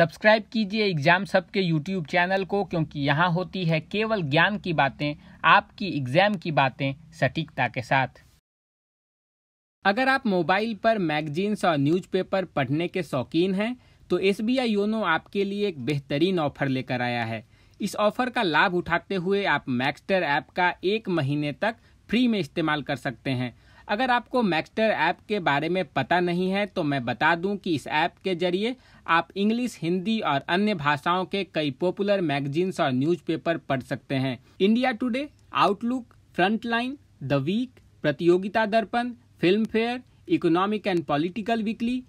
subscribe कीजिए exam सब के यूट्यूब चैनल को क्योंकि यहाँ होती है केवल ज्ञान की बातें आपकी एग्ज़ाम की बातें सटीकता के साथ अगर आप मोबाइल पर मैगजीन्स और न्यूज़पेपर पढ़ने के शौकीन हैं तो एस बी आई योनो आपके लिए एक बेहतरीन ऑफर लेकर आया है इस ऑफर का लाभ उठाते हुए आप मैक्स्टर ऐप का एक महीने तक फ्री में इस्तेमाल कर सकते हैं अगर आपको मैक्स्टर ऐप के बारे में पता नहीं है तो मैं बता दूं कि इस ऐप के जरिए आप इंग्लिश हिंदी और अन्य भाषाओं के कई पॉपुलर मैगजीन्स और न्यूज़पेपर पढ़ सकते हैं India Today Outlook Frontline the Week Pratiyogita Darpan Filmfare Economic and Political Weekly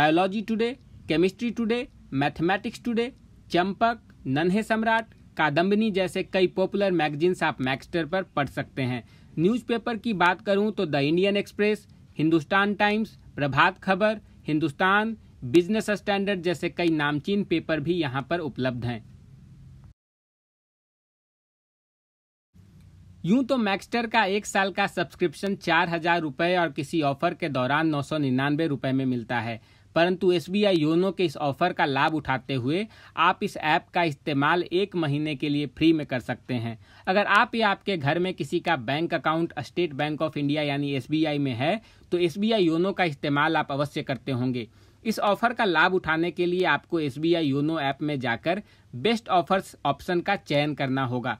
Biology Today Chemistry Today Mathematics Today Champak Nanhe Samrat Kadambini जैसे कई पॉपुलर मैगजीन्स आप मैक्स्टर पर पढ़ सकते हैं न्यूज़पेपर की बात करूं तो the Indian Express Hindustan Times Prabhat Khabar Hindustan business standard जैसे कई नामचीन पेपर भी यहाँ पर उपलब्ध हैं यूं तो मैक्स्टर का एक साल का सब्सक्रिप्शन चार हजार रुपये और किसी ऑफर के दौरान नौ सौ निन्यानवे रुपये में मिलता है परंतु एस बी योनो के इस ऑफर का लाभ उठाते हुए आप इस ऐप का इस्तेमाल एक महीने के लिए फ्री में कर सकते हैं अगर आप या आपके घर में किसी का bank account State Bank of India यानी एस में है तो एस योनो का इस्तेमाल आप अवश्य करते होंगे इस ऑफर का लाभ उठाने के लिए आपको एस योनो ऐप में जाकर बेस्ट ऑफर्स ऑप्शन का चयन करना होगा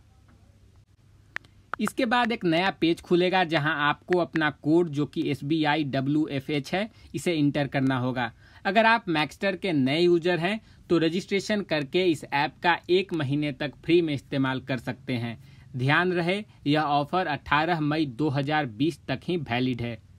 इसके बाद एक नया पेज खुलेगा जहां आपको अपना कोड जो कि S B I W F H है इसे इंटर करना होगा अगर आप मैक्स्टर के नए यूजर हैं तो रजिस्ट्रेशन करके इस ऐप का एक महीने तक फ्री में इस्तेमाल कर सकते हैं ध्यान रहे यह ऑफर 18 मई 2020 तक ही वैलिड है